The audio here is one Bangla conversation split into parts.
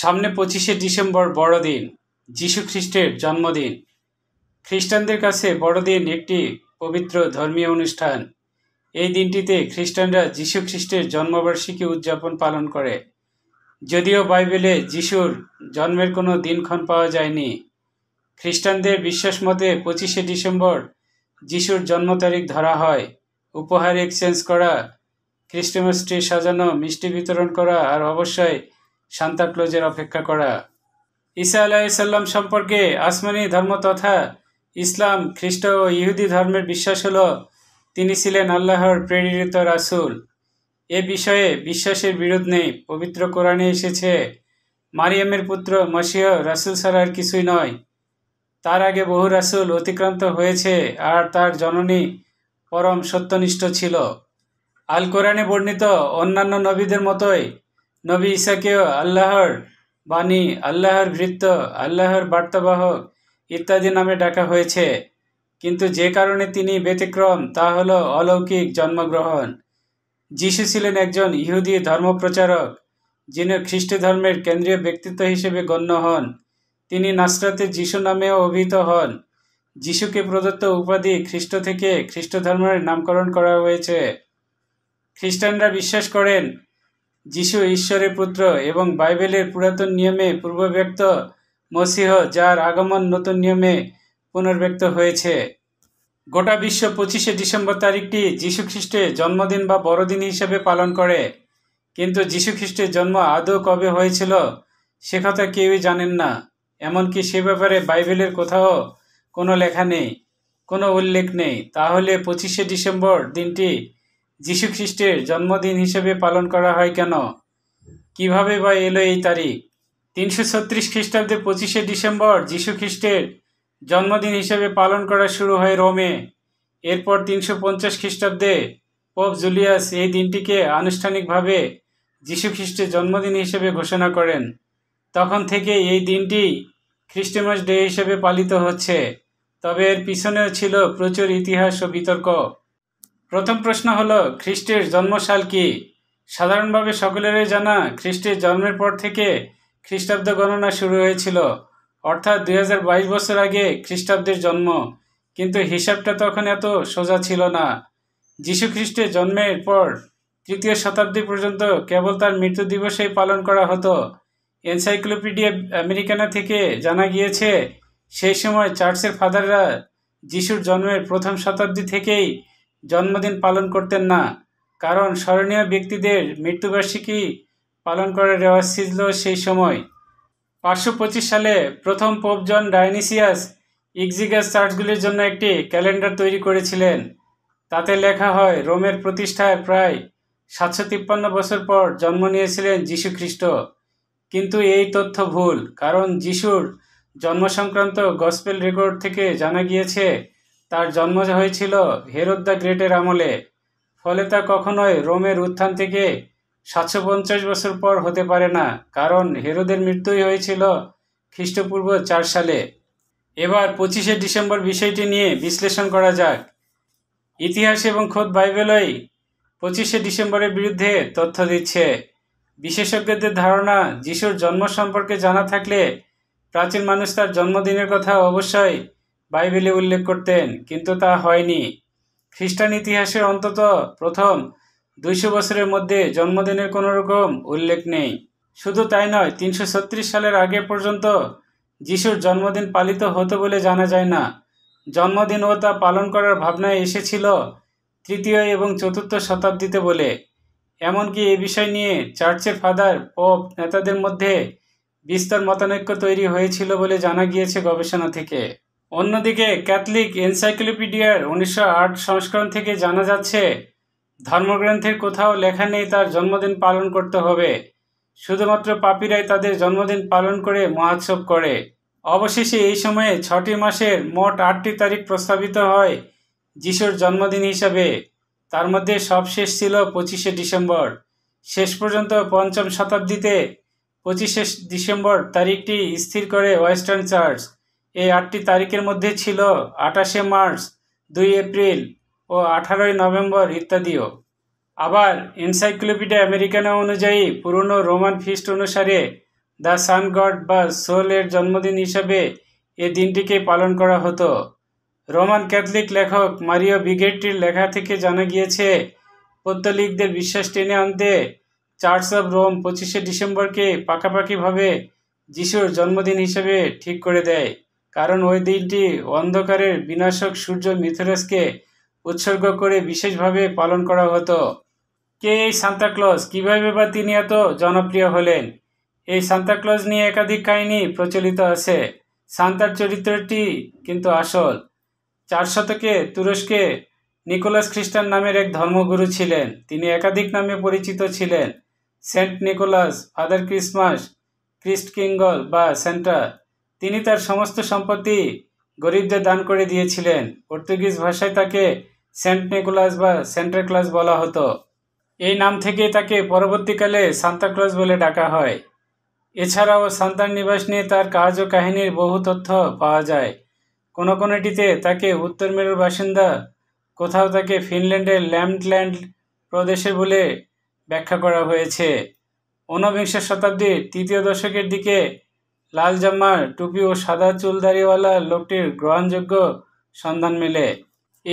সামনে পঁচিশে ডিসেম্বর বড়দিন যীশু খ্রিস্টের জন্মদিন খ্রিস্টানদের কাছে বড়দিন একটি পবিত্র ধর্মীয় অনুষ্ঠান এই দিনটিতে খ্রিস্টানরা যীশু খ্রিস্টের জন্মবার্ষিকী উদযাপন পালন করে যদিও বাইবেলে যিশুর জন্মের কোনো দিনক্ষণ পাওয়া যায়নি খ্রিস্টানদের বিশ্বাস মতে পঁচিশে ডিসেম্বর যিশুর জন্ম তারিখ ধরা হয় উপহার এক্সচেঞ্জ করা খ্রিস্টমাস ট্রি সাজানো মিষ্টি বিতরণ করা আর অবশ্যই ক্লোজের অপেক্ষা করা ঈসা আলাহিসাল্লাম সম্পর্কে আসমানি ধর্ম তথা ইসলাম খ্রিস্ট ও ইহুদি ধর্মের বিশ্বাস হল তিনি ছিলেন আল্লাহর প্রেরিত রাসুল এ বিষয়ে বিশ্বাসের বিরোধ নেই পবিত্র কোরআনে এসেছে মারিয়ামের পুত্র মসিহ রাসুল ছাড়া আর কিছুই নয় তার আগে বহু রাসুল অতিক্রান্ত হয়েছে আর তার জননী পরম সত্যনিষ্ঠ ছিল আল কোরআনে বর্ণিত অন্যান্য নবীদের মতোই নবী ইসাকে আল্লাহর বাণী আল্লাহর ভৃত্য আল্লাহর বার্তাবাহক ইত্যাদি নামে ডাকা হয়েছে কিন্তু যে কারণে তিনি ব্যতিক্রম তা হল অলৌকিক জন্মগ্রহণ যিশু ছিলেন একজন ইহুদি ধর্মপ্রচারক যিনি খ্রিস্ট ধর্মের কেন্দ্রীয় ব্যক্তিত্ব হিসেবে গণ্য হন তিনি নাসরাতে যিশু নামেও অভিহিত হন যিশুকে প্রদত্ত উপাধি খ্রিস্ট থেকে খ্রিস্ট ধর্মের নামকরণ করা হয়েছে খ্রিস্টানরা বিশ্বাস করেন যিশু ঈশ্বরের পুত্র এবং বাইবেলের পুরাতন নিয়মে পূর্বব্যক্ত মসিহ যার আগমন নতুন নিয়মে পুনর্ব্যক্ত হয়েছে গোটা বিশ্ব পঁচিশে ডিসেম্বর তারিখটি যীশুখ্রিস্টের জন্মদিন বা বড়দিন হিসেবে পালন করে কিন্তু যীশুখ্রিস্টের জন্ম আদৌ কবে হয়েছিল সে কথা কেউই জানেন না এমনকি সে ব্যাপারে বাইবেলের কোথাও কোনো লেখা নেই কোনো উল্লেখ নেই তাহলে পঁচিশে ডিসেম্বর দিনটি যীশু খ্রিস্টের জন্মদিন হিসেবে পালন করা হয় কেন কিভাবে বা এলো এই তারিখ তিনশো ছত্রিশ খ্রিস্টাব্দে পঁচিশে ডিসেম্বর যীশু খ্রিস্টের জন্মদিন হিসেবে পালন করা শুরু হয় রোমে এরপর তিনশো পঞ্চাশ খ্রিস্টাব্দে পোপ জুলিয়াস এই দিনটিকে আনুষ্ঠানিকভাবে যীশু খ্রিস্টের জন্মদিন হিসেবে ঘোষণা করেন তখন থেকে এই দিনটি খ্রিস্টমাস ডে হিসেবে পালিত হচ্ছে তবে এর পিছনেও ছিল প্রচুর ইতিহাস ও বিতর্ক প্রথম প্রশ্ন হলো খ্রিস্টের জন্মসাল কি সাধারণভাবে সকলেরই জানা খ্রিস্টের জন্মের পর থেকে খ্রিস্টাব্দ গণনা শুরু হয়েছিল অর্থাৎ দুই বছর আগে খ্রিস্টাব্দের জন্ম কিন্তু হিসাবটা তখন এত সোজা ছিল না যীশু খ্রিস্টের জন্মের পর তৃতীয় শতাব্দী পর্যন্ত কেবল তার মৃত্যু দিবসেই পালন করা হতো এনসাইক্লোপিডিয়া আমেরিকানা থেকে জানা গিয়েছে সেই সময় চার্চের ফাদাররা যিশুর জন্মের প্রথম শতাব্দী থেকেই জন্মদিন পালন করতেন না কারণ স্মরণীয় ব্যক্তিদের মৃত্যুবার্ষিকী পালন করার রেওয়াজ ছিল সেই সময় পাঁচশো পঁচিশ সালে প্রথম পোপ জন ডায়নিসিয়াস ইক্সিগাস চার্চগুলির জন্য একটি ক্যালেন্ডার তৈরি করেছিলেন তাতে লেখা হয় রোমের প্রতিষ্ঠায় প্রায় সাতশো তিপ্পান্ন বছর পর জন্ম নিয়েছিলেন যীশু খ্রিস্ট কিন্তু এই তথ্য ভুল কারণ যিশুর জন্ম সংক্রান্ত গসপেল রেকর্ড থেকে জানা গিয়েছে তার জন্ম হয়েছিল হেরোদ দ্য গ্রেটের আমলে ফলে তা কখনোই রোমের উত্থান থেকে সাতশো পঞ্চাশ বছর পর হতে পারে না কারণ হেরোদের মৃত্যুই হয়েছিল খ্রিস্টপূর্ব চার সালে এবার পঁচিশে ডিসেম্বর বিষয়টি নিয়ে বিশ্লেষণ করা যাক ইতিহাস এবং খোদ বাইবেলই পঁচিশে ডিসেম্বরের বিরুদ্ধে তথ্য দিচ্ছে বিশেষজ্ঞদের ধারণা যিশুর জন্ম সম্পর্কে জানা থাকলে প্রাচীন মানুষ তার জন্মদিনের কথা অবশ্যই বাইবেলে উল্লেখ করতেন কিন্তু তা হয়নি খ্রিস্টান ইতিহাসের অন্তত প্রথম দুইশো বছরের মধ্যে জন্মদিনের কোনো রকম উল্লেখ নেই শুধু তাই নয় তিনশো সালের আগে পর্যন্ত যিশুর জন্মদিন পালিত হতো বলে জানা যায় না জন্মদিন ও তা পালন করার ভাবনায় এসেছিল তৃতীয় এবং চতুর্থ শতাব্দীতে বলে এমনকি এ বিষয় নিয়ে চার্চের ফাদার পোপ নেতাদের মধ্যে বিস্তর মতানৈক্য তৈরি হয়েছিল বলে জানা গিয়েছে গবেষণা থেকে অন্যদিকে ক্যাথলিক এনসাইক্লোপিডিয়ার উনিশশো সংস্করণ থেকে জানা যাচ্ছে ধর্মগ্রন্থের কোথাও লেখা নেই তার জন্মদিন পালন করতে হবে শুধুমাত্র পাপিরাই তাদের জন্মদিন পালন করে মহোৎসব করে অবশেষে এই সময়ে ছটি মাসের মোট আটটি তারিখ প্রস্তাবিত হয় যিশুর জন্মদিন হিসাবে তার মধ্যে সবশেষ ছিল পঁচিশে ডিসেম্বর শেষ পর্যন্ত পঞ্চম শতাব্দীতে পঁচিশে ডিসেম্বর তারিখটি স্থির করে ওয়েস্টার্ন চার্চ এই আটটি তারিখের মধ্যে ছিল আঠাশে মার্চ দুই এপ্রিল ও আঠারোই নভেম্বর ইত্যাদিও আবার এনসাইক্লোপিডিয়া আমেরিকানা অনুযায়ী পুরনো রোমান ফিস্ট অনুসারে দ্য সান গড বা সোলের জন্মদিন হিসাবে এ দিনটিকে পালন করা হতো রোমান ক্যাথলিক লেখক মারিও বিগেটির লেখা থেকে জানা গিয়েছে পত্তলিকদের বিশ্বাস টেনে আনতে চার্চ অব রোম পঁচিশে ডিসেম্বরকে পাকাপাকিভাবে যিশুর জন্মদিন হিসেবে ঠিক করে দেয় কারণ ওই দিনটি অন্ধকারের বিনাশক সূর্য মিথুরাসকে উৎসর্গ করে বিশেষভাবে পালন করা হতো কে এই সান্তাক্লজ কীভাবে বা তিনি এত জনপ্রিয় হলেন এই সান্তাক্লজ নিয়ে একাধিক কাহিনী প্রচলিত আছে সান্তার চরিত্রটি কিন্তু আসল চার শতকে তুরস্কে নিকোলাস খ্রিস্টান নামের এক ধর্মগুরু ছিলেন তিনি একাধিক নামে পরিচিত ছিলেন saint Nicholas father Christmas Christ Kringle বা সেন্টার তিনি তার সমস্ত সম্পত্তি গরিবদের দান করে দিয়েছিলেন পর্তুগিজ ভাষায় তাকে সেন্ট নিকোলাস বা সেন্টারক্লাস বলা হতো এই নাম থেকে তাকে পরবর্তীকালে সান্তাক্লজ বলে ডাকা হয় এছাড়াও সান্তার নিবাস নিয়ে তার কাজ ও কাহিনীর বহু তথ্য পাওয়া যায় কোনো কোনোটিতে তাকে উত্তর মেরুর বাসিন্দা কোথাও তাকে ফিনল্যান্ডের ল্যাম্পল্যান্ড প্রদেশে বলে ব্যাখ্যা করা হয়েছে ঊনবিংশ শতাব্দীর তৃতীয় দশকের দিকে লাল জামা টুপি ও সাদা চুলদারিওয়ালা লোকটির গ্রহণযোগ্য সন্ধান মেলে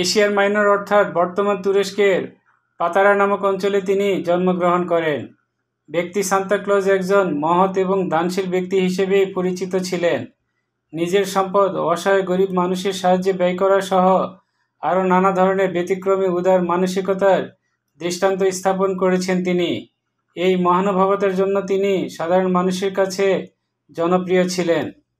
এশিয়ার মাইনর অর্থাৎ বর্তমান তুরস্কের পাতারা নামক অঞ্চলে তিনি জন্মগ্রহণ করেন ব্যক্তি সান্তাক্লজ একজন মহৎ এবং দানশীল ব্যক্তি হিসেবে পরিচিত ছিলেন নিজের সম্পদ অসহায় গরিব মানুষের সাহায্যে ব্যয় করা সহ আরও নানা ধরনের ব্যতিক্রমী উদার মানসিকতার দৃষ্টান্ত স্থাপন করেছেন তিনি এই মহানুভবতার জন্য তিনি সাধারণ মানুষের কাছে জনপ্রিয় ছিলেন